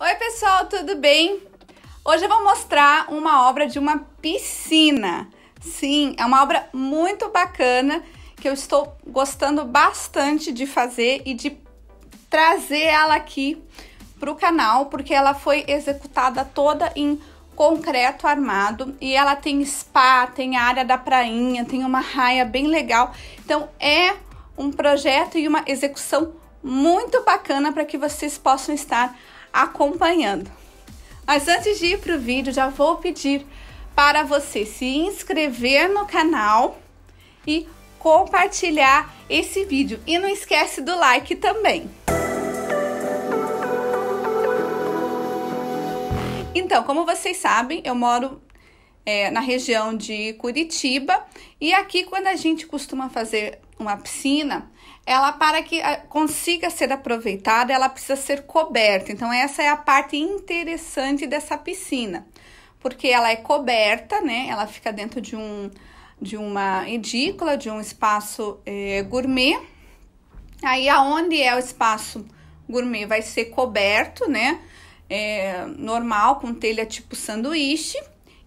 Oi, pessoal, tudo bem? Hoje eu vou mostrar uma obra de uma piscina. Sim, é uma obra muito bacana que eu estou gostando bastante de fazer e de trazer ela aqui para o canal, porque ela foi executada toda em concreto armado e ela tem spa, tem área da prainha, tem uma raia bem legal. Então é um projeto e uma execução muito bacana para que vocês possam estar acompanhando. Mas antes de ir para o vídeo, já vou pedir para você se inscrever no canal e compartilhar esse vídeo. E não esquece do like também. Então, como vocês sabem, eu moro é, na região de Curitiba e aqui, quando a gente costuma fazer uma piscina, ela para que ah, consiga ser aproveitada, ela precisa ser coberta. Então essa é a parte interessante dessa piscina, porque ela é coberta, né? Ela fica dentro de um de uma edícula, de um espaço é, gourmet. Aí aonde é o espaço gourmet vai ser coberto, né? É, normal com telha tipo sanduíche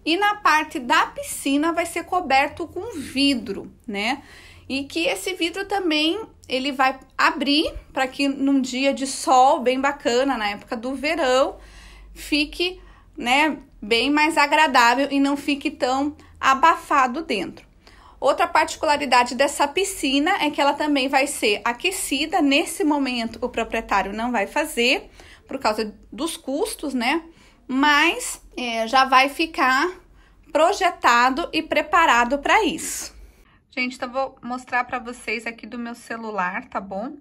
e na parte da piscina vai ser coberto com vidro, né? e que esse vidro também ele vai abrir para que num dia de sol bem bacana, na época do verão, fique, né, bem mais agradável e não fique tão abafado dentro. Outra particularidade dessa piscina é que ela também vai ser aquecida. Nesse momento, o proprietário não vai fazer por causa dos custos, né? Mas é, já vai ficar projetado e preparado para isso. Gente, então vou mostrar para vocês aqui do meu celular, tá bom?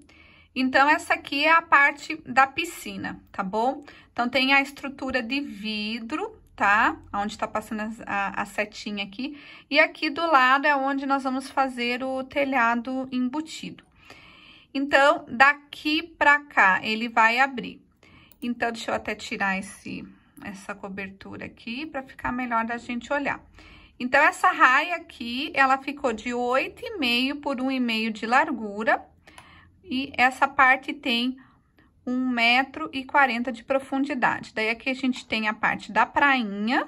Então, essa aqui é a parte da piscina, tá bom? Então, tem a estrutura de vidro, tá? Onde tá passando a, a, setinha aqui. E aqui do lado é onde nós vamos fazer o telhado embutido. Então, daqui pra cá, ele vai abrir. Então, deixa eu até tirar esse, essa cobertura aqui pra ficar melhor da gente olhar. Então, essa raia aqui, ela ficou de 8,5 por 1,5 de largura. E essa parte tem 140 metro e de profundidade. Daí, aqui a gente tem a parte da prainha,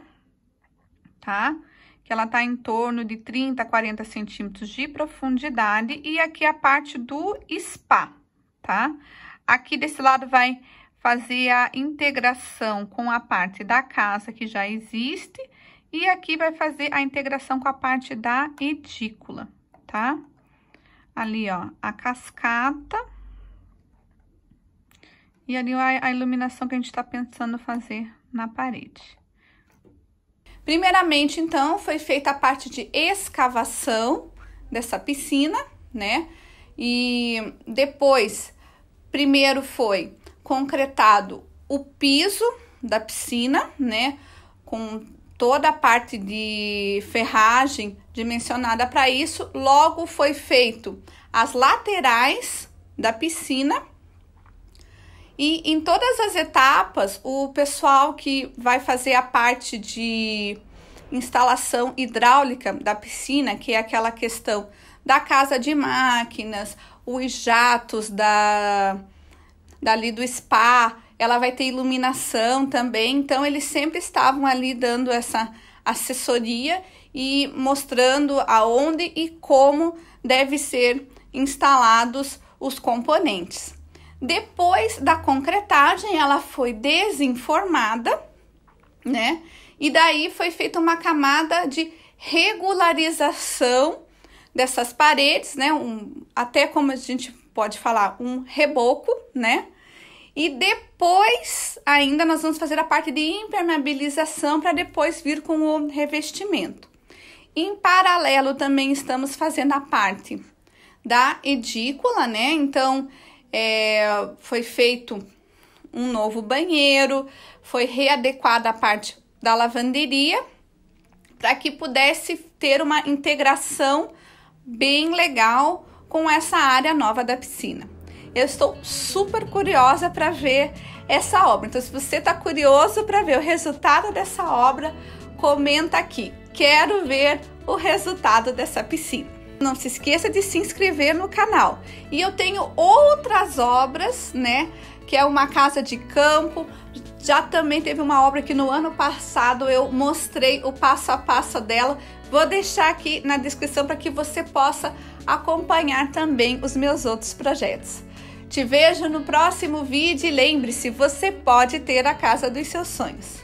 tá? Que ela tá em torno de 30, 40 centímetros de profundidade. E aqui a parte do spa, tá? Aqui desse lado vai fazer a integração com a parte da casa que já existe e aqui vai fazer a integração com a parte da edícula, tá? Ali, ó, a cascata. E ali a, a iluminação que a gente tá pensando fazer na parede. Primeiramente, então, foi feita a parte de escavação dessa piscina, né? E depois, primeiro foi concretado o piso da piscina, né? Com toda a parte de ferragem dimensionada para isso, logo foi feito as laterais da piscina. E em todas as etapas, o pessoal que vai fazer a parte de instalação hidráulica da piscina, que é aquela questão da casa de máquinas, os jatos da dali do spa, ela vai ter iluminação também. Então, eles sempre estavam ali dando essa assessoria e mostrando aonde e como deve ser instalados os componentes. Depois da concretagem, ela foi desinformada, né? E daí foi feita uma camada de regularização dessas paredes, né? Um, até como a gente pode falar, um reboco, né? E depois, ainda nós vamos fazer a parte de impermeabilização para depois vir com o revestimento. Em paralelo, também estamos fazendo a parte da edícula, né? Então, é, foi feito um novo banheiro, foi readequada a parte da lavanderia para que pudesse ter uma integração bem legal com essa área nova da piscina. Eu estou super curiosa para ver essa obra. Então, se você está curioso para ver o resultado dessa obra, comenta aqui. Quero ver o resultado dessa piscina. Não se esqueça de se inscrever no canal. E eu tenho outras obras, né? Que é uma casa de campo. Já também teve uma obra que no ano passado eu mostrei o passo a passo dela. Vou deixar aqui na descrição para que você possa acompanhar também os meus outros projetos. Te vejo no próximo vídeo e lembre-se, você pode ter a casa dos seus sonhos.